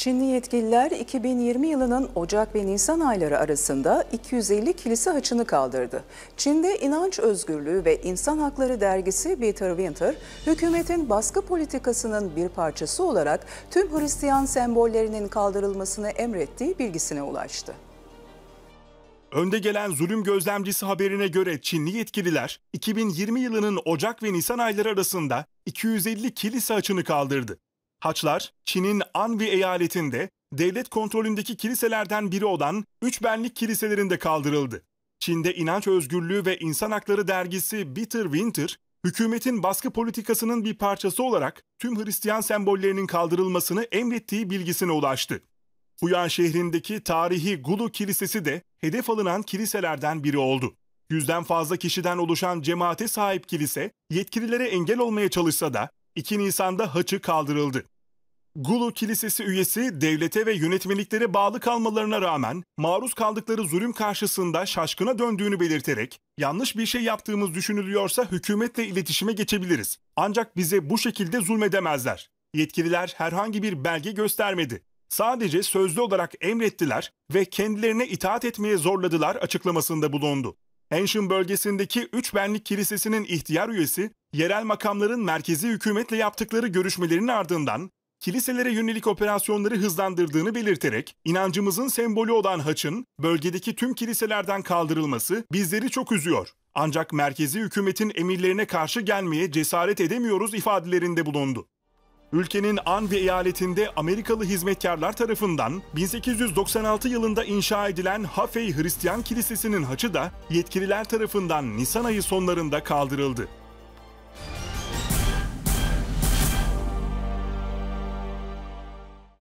Çinli yetkililer 2020 yılının Ocak ve Nisan ayları arasında 250 kilise haçını kaldırdı. Çin'de İnanç Özgürlüğü ve İnsan Hakları dergisi Peter Winter, hükümetin baskı politikasının bir parçası olarak tüm Hristiyan sembollerinin kaldırılmasını emrettiği bilgisine ulaştı. Önde gelen zulüm gözlemcisi haberine göre Çinli yetkililer 2020 yılının Ocak ve Nisan ayları arasında 250 kilise açını kaldırdı. Haçlar, Çin'in Anvi eyaletinde devlet kontrolündeki kiliselerden biri olan üç benlik kiliselerinde kaldırıldı. Çin'de inanç özgürlüğü ve insan hakları dergisi Bitter Winter, hükümetin baskı politikasının bir parçası olarak tüm Hristiyan sembollerinin kaldırılmasını emrettiği bilgisine ulaştı. Huyan şehrindeki tarihi Gulu Kilisesi de hedef alınan kiliselerden biri oldu. Yüzden fazla kişiden oluşan cemaate sahip kilise, yetkililere engel olmaya çalışsa da 2 Nisan'da haçı kaldırıldı. Gulu Kilisesi üyesi devlete ve yönetmeliklere bağlı kalmalarına rağmen maruz kaldıkları zulüm karşısında şaşkına döndüğünü belirterek yanlış bir şey yaptığımız düşünülüyorsa hükümetle iletişime geçebiliriz. Ancak bize bu şekilde zulmedemezler. Yetkililer herhangi bir belge göstermedi. Sadece sözlü olarak emrettiler ve kendilerine itaat etmeye zorladılar açıklamasında bulundu. Henshin bölgesindeki 3 benlik kilisesinin ihtiyar üyesi yerel makamların merkezi hükümetle yaptıkları görüşmelerin ardından kiliselere yönelik operasyonları hızlandırdığını belirterek inancımızın sembolü olan haçın bölgedeki tüm kiliselerden kaldırılması bizleri çok üzüyor. Ancak merkezi hükümetin emirlerine karşı gelmeye cesaret edemiyoruz ifadelerinde bulundu. Ülkenin an ve eyaletinde Amerikalı hizmetkarlar tarafından 1896 yılında inşa edilen Hafey Hristiyan Kilisesi'nin haçı da yetkililer tarafından Nisan ayı sonlarında kaldırıldı.